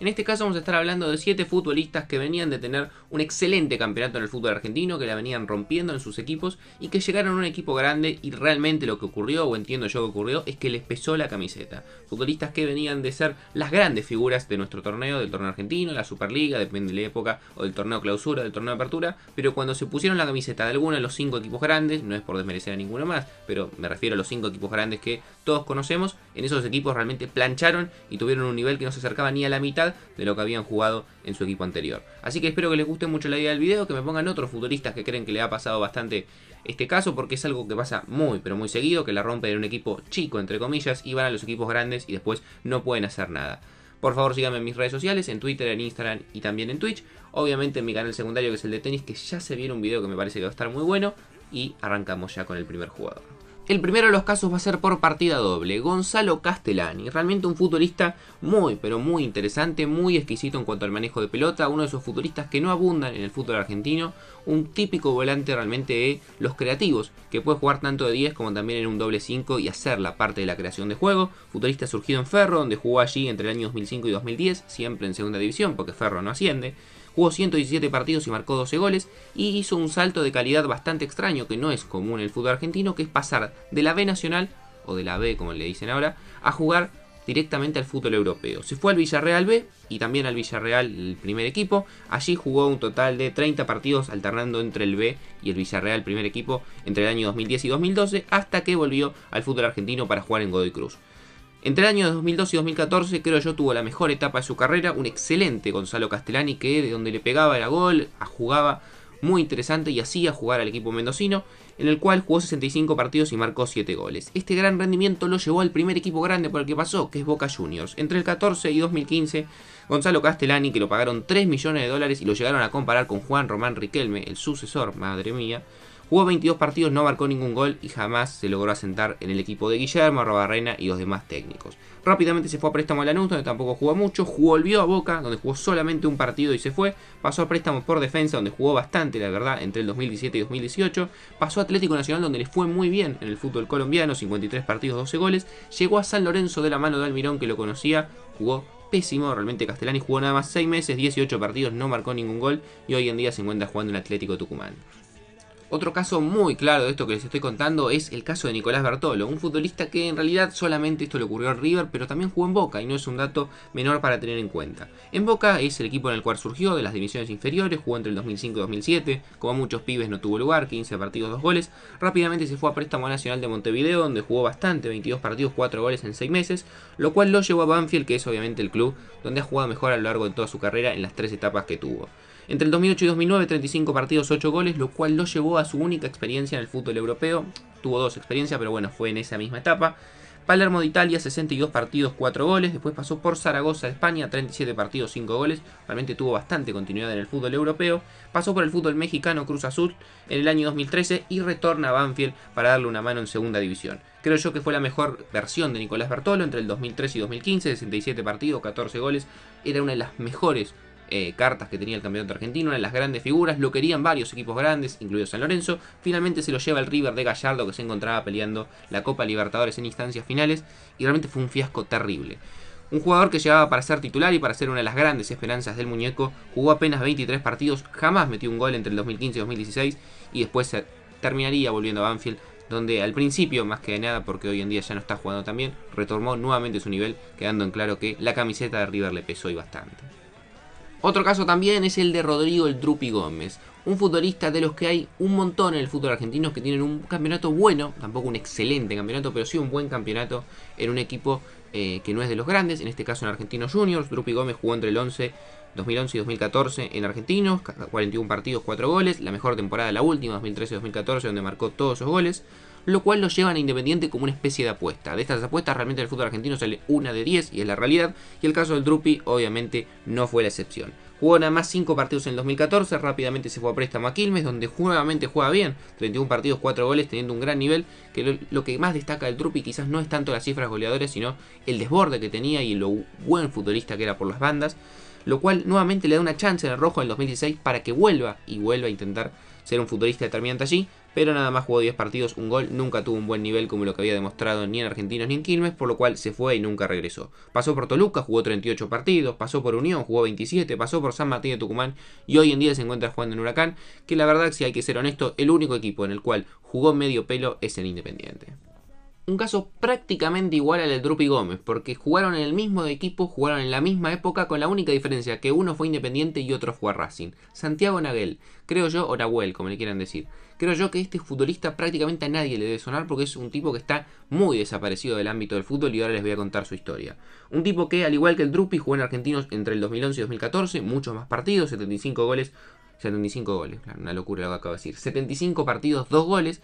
En este caso vamos a estar hablando de siete futbolistas que venían de tener un excelente campeonato en el fútbol argentino, que la venían rompiendo en sus equipos y que llegaron a un equipo grande y realmente lo que ocurrió, o entiendo yo que ocurrió, es que les pesó la camiseta. Futbolistas que venían de ser las grandes figuras de nuestro torneo, del torneo argentino, la Superliga, depende de la época, o del torneo clausura, del torneo apertura, pero cuando se pusieron la camiseta de alguno de los cinco equipos grandes, no es por desmerecer a ninguno más, pero me refiero a los cinco equipos grandes que todos conocemos, en esos equipos realmente plancharon y tuvieron un nivel que no se acercaba ni a la mitad de lo que habían jugado en su equipo anterior. Así que espero que les guste mucho la idea del video, que me pongan otros futbolistas que creen que le ha pasado bastante este caso, porque es algo que pasa muy, pero muy seguido, que la rompen en un equipo chico, entre comillas, y van a los equipos grandes y después no pueden hacer nada. Por favor síganme en mis redes sociales, en Twitter, en Instagram y también en Twitch. Obviamente en mi canal secundario que es el de tenis, que ya se viene un video que me parece que va a estar muy bueno. Y arrancamos ya con el primer jugador. El primero de los casos va a ser por partida doble. Gonzalo Castellani, realmente un futurista muy, pero muy interesante, muy exquisito en cuanto al manejo de pelota. Uno de esos futuristas que no abundan en el fútbol argentino. Un típico volante realmente de los creativos, que puede jugar tanto de 10 como también en un doble 5 y hacer la parte de la creación de juego. Futurista surgido en Ferro, donde jugó allí entre el año 2005 y 2010, siempre en segunda división, porque Ferro no asciende. Jugó 117 partidos y marcó 12 goles y hizo un salto de calidad bastante extraño que no es común en el fútbol argentino, que es pasar de la B nacional, o de la B como le dicen ahora, a jugar directamente al fútbol europeo. Se fue al Villarreal B y también al Villarreal el primer equipo. Allí jugó un total de 30 partidos alternando entre el B y el Villarreal primer equipo entre el año 2010 y 2012 hasta que volvió al fútbol argentino para jugar en Godoy Cruz. Entre el año 2012 y 2014 creo yo tuvo la mejor etapa de su carrera, un excelente Gonzalo Castellani que de donde le pegaba era gol, ah, jugaba muy interesante y hacía jugar al equipo mendocino, en el cual jugó 65 partidos y marcó 7 goles. Este gran rendimiento lo llevó al primer equipo grande por el que pasó, que es Boca Juniors. Entre el 14 y 2015, Gonzalo Castellani, que lo pagaron 3 millones de dólares y lo llegaron a comparar con Juan Román Riquelme, el sucesor, madre mía, Jugó 22 partidos, no marcó ningún gol y jamás se logró asentar en el equipo de Guillermo, Robarrena y los demás técnicos. Rápidamente se fue a préstamo a Lanús, donde tampoco jugó mucho, volvió a Boca, donde jugó solamente un partido y se fue, pasó a préstamo por defensa, donde jugó bastante, la verdad, entre el 2017 y 2018, pasó a Atlético Nacional, donde le fue muy bien en el fútbol colombiano, 53 partidos, 12 goles, llegó a San Lorenzo de la mano de Almirón, que lo conocía, jugó pésimo. Realmente Castellani jugó nada más 6 meses, 18 partidos, no marcó ningún gol y hoy en día se encuentra jugando en Atlético Tucumán. Otro caso muy claro de esto que les estoy contando es el caso de Nicolás Bertolo, un futbolista que en realidad solamente esto le ocurrió al River, pero también jugó en Boca y no es un dato menor para tener en cuenta. En Boca es el equipo en el cual surgió de las divisiones inferiores, jugó entre el 2005 y 2007, como a muchos pibes no tuvo lugar, 15 partidos, 2 goles, rápidamente se fue a préstamo Nacional de Montevideo, donde jugó bastante, 22 partidos, 4 goles en 6 meses, lo cual lo llevó a Banfield, que es obviamente el club donde ha jugado mejor a lo largo de toda su carrera en las tres etapas que tuvo. Entre el 2008 y 2009, 35 partidos, 8 goles, lo cual lo llevó a su única experiencia en el fútbol europeo. Tuvo dos experiencias, pero bueno, fue en esa misma etapa. Palermo de Italia, 62 partidos, 4 goles. Después pasó por Zaragoza España, 37 partidos, 5 goles. Realmente tuvo bastante continuidad en el fútbol europeo. Pasó por el fútbol mexicano Cruz Azul en el año 2013 y retorna a Banfield para darle una mano en segunda división. Creo yo que fue la mejor versión de Nicolás Bertolo entre el 2013 y 2015, 67 partidos, 14 goles. Era una de las mejores eh, cartas que tenía el campeonato argentino, una las grandes figuras, lo querían varios equipos grandes, incluido San Lorenzo, finalmente se lo lleva el River de Gallardo que se encontraba peleando la Copa Libertadores en instancias finales y realmente fue un fiasco terrible. Un jugador que llegaba para ser titular y para ser una de las grandes esperanzas del muñeco, jugó apenas 23 partidos, jamás metió un gol entre el 2015 y 2016 y después se terminaría volviendo a Banfield donde al principio, más que de nada, porque hoy en día ya no está jugando también retomó nuevamente su nivel, quedando en claro que la camiseta de River le pesó y bastante. Otro caso también es el de Rodrigo el Drupi Gómez, un futbolista de los que hay un montón en el fútbol argentino que tienen un campeonato bueno, tampoco un excelente campeonato, pero sí un buen campeonato en un equipo eh, que no es de los grandes, en este caso en Argentinos Juniors. Drupi Gómez jugó entre el 11, 2011 y 2014 en Argentinos, 41 partidos, 4 goles, la mejor temporada la última, 2013-2014, donde marcó todos sus goles lo cual lo llevan a Independiente como una especie de apuesta. De estas apuestas realmente el fútbol argentino sale una de 10 y es la realidad, y el caso del Drupi obviamente no fue la excepción. Jugó nada más 5 partidos en el 2014, rápidamente se fue a préstamo a Quilmes, donde nuevamente juega bien, 31 partidos, 4 goles, teniendo un gran nivel, que lo, que más destaca del Drupi quizás no es tanto las cifras goleadoras, sino el desborde que tenía y lo buen futbolista que era por las bandas, lo cual nuevamente le da una chance en el rojo en el 2016 para que vuelva y vuelva a intentar ser un futbolista determinante allí, pero nada más jugó 10 partidos, un gol, nunca tuvo un buen nivel como lo que había demostrado ni en Argentinos ni en Quilmes, por lo cual se fue y nunca regresó. Pasó por Toluca, jugó 38 partidos, pasó por Unión, jugó 27, pasó por San Martín de Tucumán y hoy en día se encuentra jugando en Huracán, que la verdad, si hay que ser honesto, el único equipo en el cual jugó medio pelo es el Independiente un caso prácticamente igual al de Drupi Gómez, porque jugaron en el mismo equipo, jugaron en la misma época, con la única diferencia que uno fue independiente y otro fue a Racing. Santiago Naguel, creo yo, o Nahuel, como le quieran decir. Creo yo que este futbolista prácticamente a nadie le debe sonar porque es un tipo que está muy desaparecido del ámbito del fútbol y ahora les voy a contar su historia. Un tipo que, al igual que el Drupi, jugó en Argentinos entre el 2011 y 2014, muchos más partidos, 75 goles, 75 goles, claro, una locura lo que acabo de decir. 75 partidos, 2 goles,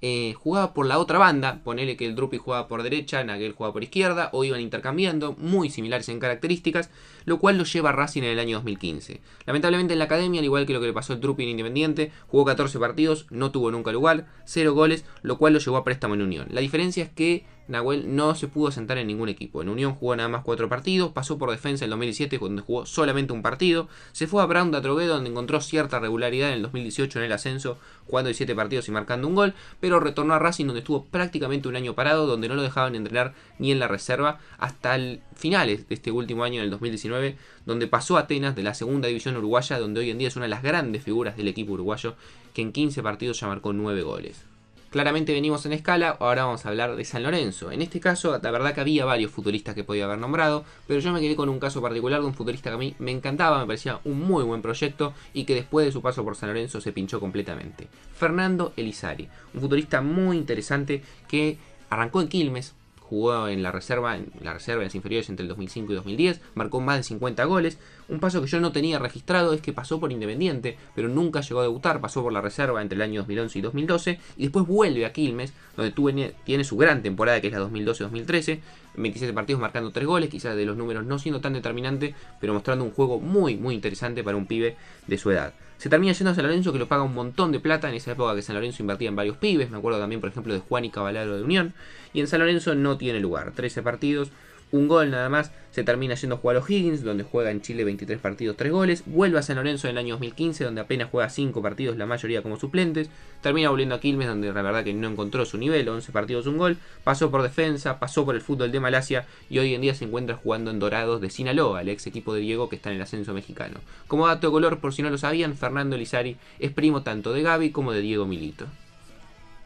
eh, jugaba por la otra banda, ponele que el Drupi jugaba por derecha, Nagel jugaba por izquierda, o iban intercambiando, muy similares en características, lo cual lo lleva a Racing en el año 2015. Lamentablemente en la academia, al igual que lo que le pasó al Drupi en Independiente, jugó 14 partidos, no tuvo nunca lugar, 0 goles, lo cual lo llevó a préstamo en Unión. La diferencia es que Nahuel no se pudo sentar en ningún equipo. En Unión jugó nada más cuatro partidos, pasó por defensa en 2017 donde jugó solamente un partido, se fue a Brown de donde encontró cierta regularidad en el 2018 en el ascenso, jugando 17 partidos y marcando un gol, pero retornó a Racing donde estuvo prácticamente un año parado, donde no lo dejaban entrenar ni en la reserva hasta el finales de este último año, en el 2019, donde pasó a Atenas de la segunda división uruguaya, donde hoy en día es una de las grandes figuras del equipo uruguayo, que en 15 partidos ya marcó 9 goles. Claramente venimos en escala, ahora vamos a hablar de San Lorenzo. En este caso, la verdad que había varios futuristas que podía haber nombrado, pero yo me quedé con un caso particular de un futurista que a mí me encantaba, me parecía un muy buen proyecto y que después de su paso por San Lorenzo se pinchó completamente. Fernando Elizari, un futurista muy interesante que arrancó en Quilmes, jugó en la reserva, en la reserva inferiores entre el 2005 y 2010, marcó más de 50 goles. Un paso que yo no tenía registrado es que pasó por Independiente, pero nunca llegó a debutar, pasó por la reserva entre el año 2011 y 2012 y después vuelve a Quilmes, donde tuve, tiene su gran temporada que es la 2012-2013, 27 partidos marcando 3 goles, quizás de los números no siendo tan determinante, pero mostrando un juego muy muy interesante para un pibe de su edad. Se termina yendo a San Lorenzo que lo paga un montón de plata en esa época que San Lorenzo invertía en varios pibes. Me acuerdo también, por ejemplo, de Juan y Caballero de Unión. Y en San Lorenzo no tiene lugar. 13 partidos, un gol nada más. Se termina yendo a jugar a los Higgins, donde juega en Chile 23 partidos, 3 goles. Vuelve a San Lorenzo en el año 2015, donde apenas juega 5 partidos, la mayoría como suplentes. Termina volviendo a Quilmes, donde la verdad que no encontró su nivel, 11 partidos, un gol. Pasó por defensa, pasó por el fútbol de Malasia y hoy en día se encuentra jugando en Dorados de Sinaloa, el ex equipo de Diego que está en el ascenso mexicano. Como dato de color, por si no lo sabían, Fernando Lizari es primo tanto de Gaby como de Diego Milito.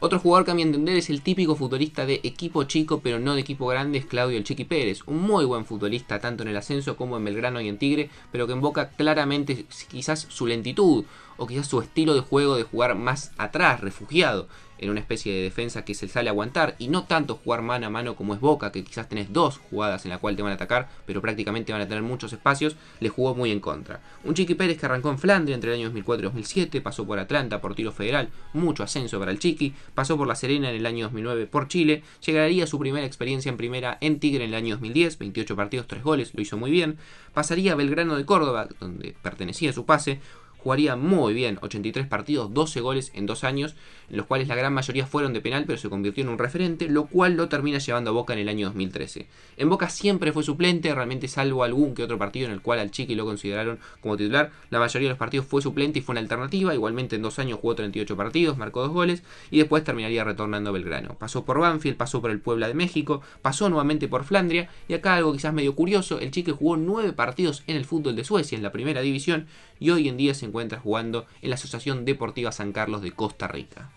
Otro jugador que a mi entender es el típico futbolista de equipo chico pero no de equipo grande es Claudio El Chiqui Pérez, un muy buen futbolista tanto en el ascenso como en Belgrano y en Tigre, pero que invoca claramente quizás su lentitud o quizás su estilo de juego de jugar más atrás, refugiado en una especie de defensa que se sale a aguantar y no tanto jugar mano a mano como es Boca, que quizás tenés dos jugadas en la cual te van a atacar, pero prácticamente van a tener muchos espacios, le jugó muy en contra. Un Chiqui Pérez que arrancó en Flandria entre el año 2004 y 2007, pasó por Atlanta por tiro federal, mucho ascenso para el Chiqui, pasó por La Serena en el año 2009 por Chile, llegaría a su primera experiencia en primera en Tigre en el año 2010, 28 partidos, 3 goles, lo hizo muy bien, pasaría a Belgrano de Córdoba, donde pertenecía su pase, jugaría muy bien, 83 partidos, 12 goles en dos años, en los cuales la gran mayoría fueron de penal, pero se convirtió en un referente, lo cual lo termina llevando a Boca en el año 2013. En Boca siempre fue suplente, realmente salvo algún que otro partido en el cual al Chiqui lo consideraron como titular, la mayoría de los partidos fue suplente y fue una alternativa, igualmente en dos años jugó 38 partidos, marcó dos goles y después terminaría retornando a Belgrano. Pasó por Banfield, pasó por el Puebla de México, pasó nuevamente por Flandria y acá algo quizás medio curioso, el Chiqui jugó 9 partidos en el fútbol de Suecia, en la primera división, y hoy en día se encuentra jugando en la Asociación Deportiva San Carlos de Costa Rica.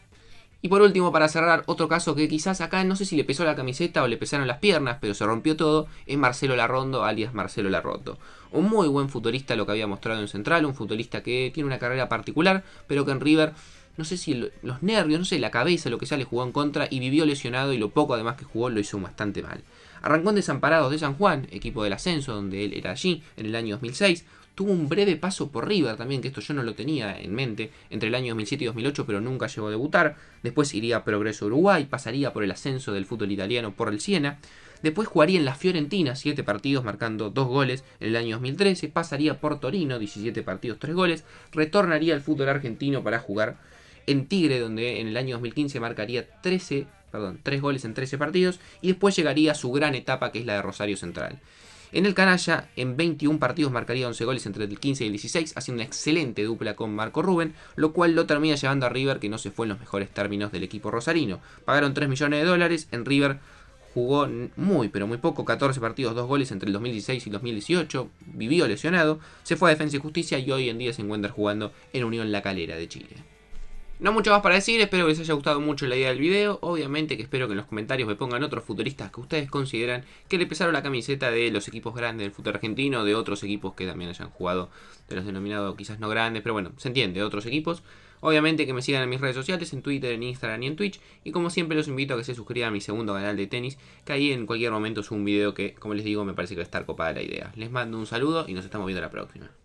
Y por último, para cerrar, otro caso que quizás acá no sé si le pesó la camiseta o le pesaron las piernas, pero se rompió todo, es Marcelo Larrondo, alias Marcelo Larroto. Un muy buen futbolista lo que había mostrado en Central, un futbolista que tiene una carrera particular, pero que en River, no sé si los nervios, no sé, la cabeza, lo que sea, le jugó en contra y vivió lesionado y lo poco además que jugó lo hizo bastante mal. Arrancó en Desamparados de San Juan, equipo del ascenso donde él era allí en el año 2006, Tuvo un breve paso por River también, que esto yo no lo tenía en mente, entre el año 2007 y 2008, pero nunca llegó a debutar. Después iría a Progreso Uruguay, pasaría por el ascenso del fútbol italiano por el Siena. Después jugaría en la Fiorentina, 7 partidos marcando 2 goles en el año 2013. Pasaría por Torino, 17 partidos, 3 goles. Retornaría al fútbol argentino para jugar en Tigre, donde en el año 2015 marcaría 13, perdón, 3 goles en 13 partidos. Y después llegaría a su gran etapa, que es la de Rosario Central. En el Canalla, en 21 partidos marcaría 11 goles entre el 15 y el 16, haciendo una excelente dupla con Marco Rubén, lo cual lo termina llevando a River, que no se fue en los mejores términos del equipo rosarino. Pagaron 3 millones de dólares, en River jugó muy, pero muy poco, 14 partidos, 2 goles entre el 2016 y el 2018, vivió lesionado, se fue a Defensa y Justicia y hoy en día se encuentra jugando en Unión La Calera de Chile. No mucho más para decir, espero que les haya gustado mucho la idea del video. Obviamente que espero que en los comentarios me pongan otros futuristas que ustedes consideran que le pesaron la camiseta de los equipos grandes del fútbol argentino, de otros equipos que también hayan jugado, de los denominados quizás no grandes, pero bueno, se entiende, de otros equipos. Obviamente que me sigan en mis redes sociales, en Twitter, en Instagram y en Twitch. Y como siempre los invito a que se suscriban a mi segundo canal de tenis, que ahí en cualquier momento subo un video que, como les digo, me parece que va a estar copada la idea. Les mando un saludo y nos estamos viendo la próxima.